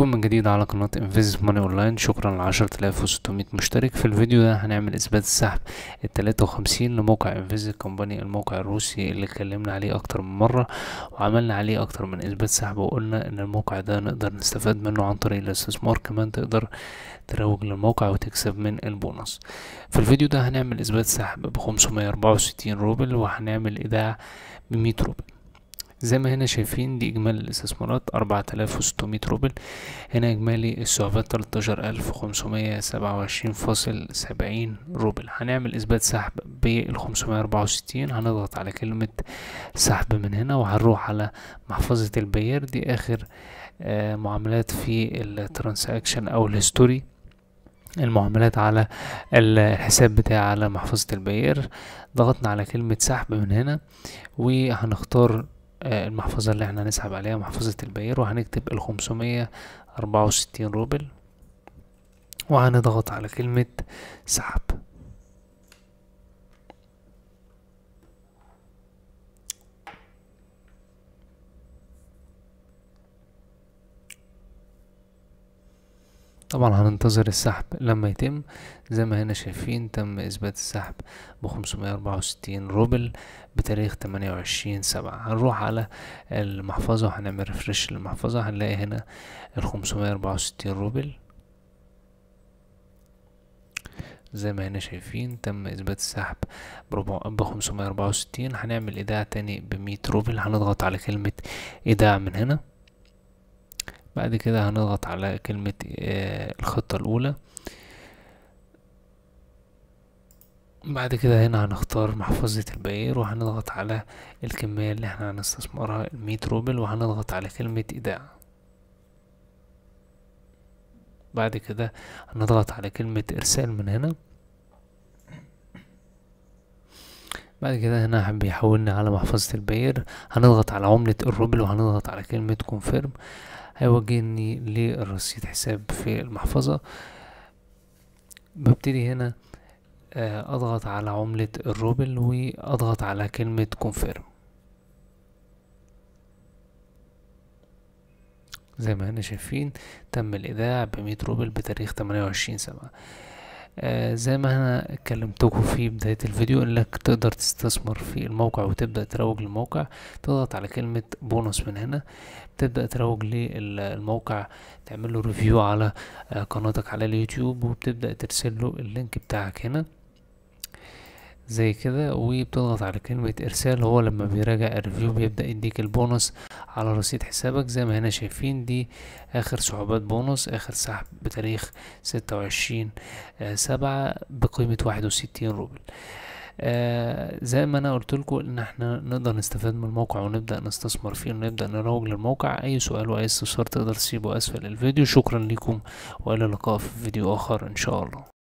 بكم من جديد على قناة انفيز ماني اونلاين شكرا ل 10600 مشترك في الفيديو ده هنعمل اثبات السحب ال 53 لموقع انفيز كومباني الموقع الروسي اللي اتكلمنا عليه اكتر من مرة وعملنا عليه اكتر من اثبات سحب وقلنا ان الموقع ده نقدر نستفاد منه عن طريق الاستثمار كمان تقدر تروج للموقع وتكسب من البونص في الفيديو ده هنعمل اثبات سحب ب 564 روبل وهنعمل ايداع ب 100 روبل زي ما هنا شايفين دي إجمالي الاستثمارات أربعة آلاف وستمية روبل هنا إجمالي السحبات تلتاشر ألف خمسمية سبعة وعشرين فاصل سبعين روبل هنعمل إثبات سحب بالخمسمية أربعة وستين هنضغط على كلمة سحب من هنا وهنروح على محفظة البيار دي آخر آه معاملات في الترانساكشن أو الهستوري المعاملات على الحساب بتاعي على محفظة البيار ضغطنا على كلمة سحب من هنا وهنختار آه، المحفظة اللي احنا هنسحب عليها محفظة البير وهنكتب الخمسمية أربعة وستين روبل وهنضغط على كلمة سحب طبعا هننتظر السحب لما يتم زي ما هنا شايفين تم اثبات السحب بخمسمية اربعة وستين روبل بتاريخ تمانية وعشرين سبعة هنروح على المحفظة وهنعمل ريفرش للمحفظة هنلاقي هنا الخمسمية اربعة وستين روبل زي ما هنا شايفين تم اثبات السحب ب 564 هنعمل ايداع تاني ب 100 روبل هنضغط على كلمة ايداع من هنا بعد كده هنضغط على كلمة آه، الخطة الأولى بعد كده هنا هنختار محفظة البئير وهنضغط على الكمية اللي احنا هنستثمرها المية روبل وهنضغط على كلمة إيداع بعد كده هنضغط على كلمة إرسال من هنا بعد كده هنا بيحولنا على محفظة البئير هنضغط على عملة الروبل وهنضغط على كلمة كونفيرم هيوجهني للرصيد حساب في المحفظة ببتدي هنا آه، اضغط على عملة الروبل واضغط على كلمة كونفيرم زي ما احنا شايفين تم الايداع بمية روبل بتاريخ تمانية وعشرين سبعة آه زي ما انا كلمتكم في بداية الفيديو انك تقدر تستثمر في الموقع وتبدأ تروج للموقع تضغط على كلمة بونص من هنا تبدأ تروج للموقع تعمل له ريفيو على آه، قناتك على اليوتيوب وبتبدأ ترسل له اللينك بتاعك هنا زي كده وبتضغط على كلمة ارسال هو لما بيراجع الريفيو بيبدأ يديك البونص على رصيد حسابك زي ما هنا شايفين دي اخر سحوبات بونص اخر سحب بتاريخ ستة وعشرين سبعة بقيمة واحد وستين روبل آه زي ما انا قلت لكم ان احنا نقدر نستفاد من الموقع ونبدا نستثمر فيه ونبدا نروج للموقع اي سؤال واي استفسار تقدر تسيبه اسفل الفيديو شكرا لكم والى اللقاء في فيديو اخر ان شاء الله